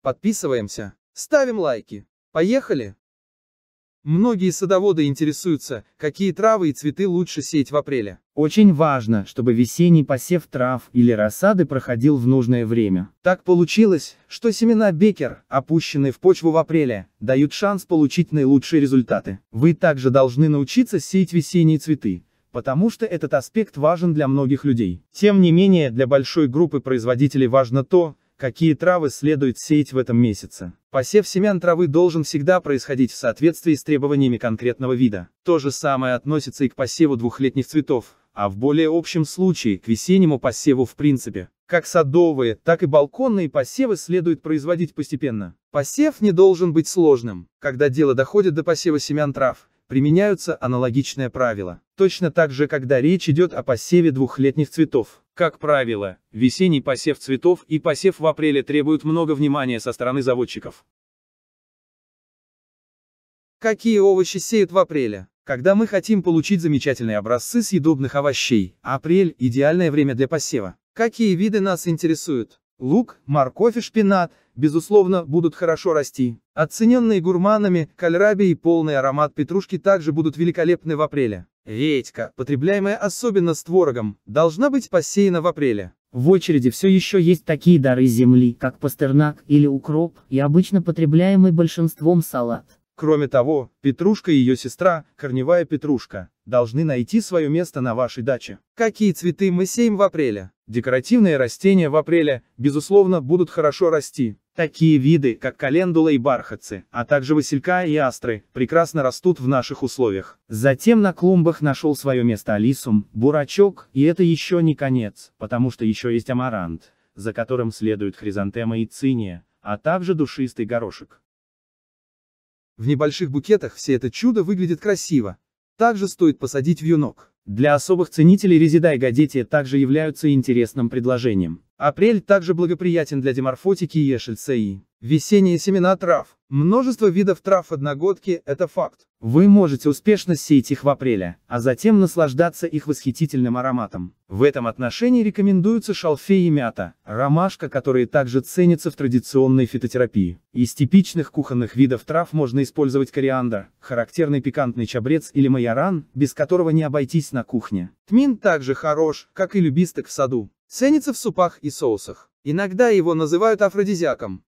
Подписываемся, ставим лайки. Поехали! Многие садоводы интересуются, какие травы и цветы лучше сеять в апреле. Очень важно, чтобы весенний посев трав или рассады проходил в нужное время. Так получилось, что семена бекер, опущенные в почву в апреле, дают шанс получить наилучшие результаты. Вы также должны научиться сеять весенние цветы, потому что этот аспект важен для многих людей. Тем не менее, для большой группы производителей важно то, Какие травы следует сеять в этом месяце? Посев семян травы должен всегда происходить в соответствии с требованиями конкретного вида. То же самое относится и к посеву двухлетних цветов, а в более общем случае к весеннему посеву в принципе. Как садовые, так и балконные посевы следует производить постепенно. Посев не должен быть сложным. Когда дело доходит до посева семян трав, применяются аналогичные правила. Точно так же, когда речь идет о посеве двухлетних цветов. Как правило, весенний посев цветов и посев в апреле требуют много внимания со стороны заводчиков. Какие овощи сеют в апреле? Когда мы хотим получить замечательные образцы съедобных овощей, апрель – идеальное время для посева. Какие виды нас интересуют? Лук, морковь и шпинат, безусловно, будут хорошо расти. Оцененные гурманами, кальраби и полный аромат петрушки также будут великолепны в апреле. Редька, потребляемая особенно с творогом, должна быть посеяна в апреле. В очереди все еще есть такие дары земли, как пастернак или укроп, и обычно потребляемый большинством салат. Кроме того, петрушка и ее сестра, корневая петрушка, должны найти свое место на вашей даче. Какие цветы мы сеем в апреле? Декоративные растения в апреле, безусловно, будут хорошо расти. Такие виды, как календула и бархатцы, а также василька и астры, прекрасно растут в наших условиях. Затем на клумбах нашел свое место алисум, бурачок, и это еще не конец, потому что еще есть амарант, за которым следуют хризантема и циния, а также душистый горошек. В небольших букетах все это чудо выглядит красиво, также стоит посадить вьюнок. Для особых ценителей резида и гадетия также являются интересным предложением. Апрель также благоприятен для деморфотики и эшельцеи. Весенние семена трав. Множество видов трав одногодки – это факт. Вы можете успешно сеять их в апреле, а затем наслаждаться их восхитительным ароматом. В этом отношении рекомендуются шалфей и мята, ромашка, которые также ценятся в традиционной фитотерапии. Из типичных кухонных видов трав можно использовать кориандр, характерный пикантный чабрец или майоран, без которого не обойтись на кухне. Тмин также хорош, как и любисток в саду. Ценится в супах и соусах. Иногда его называют афродизиаком.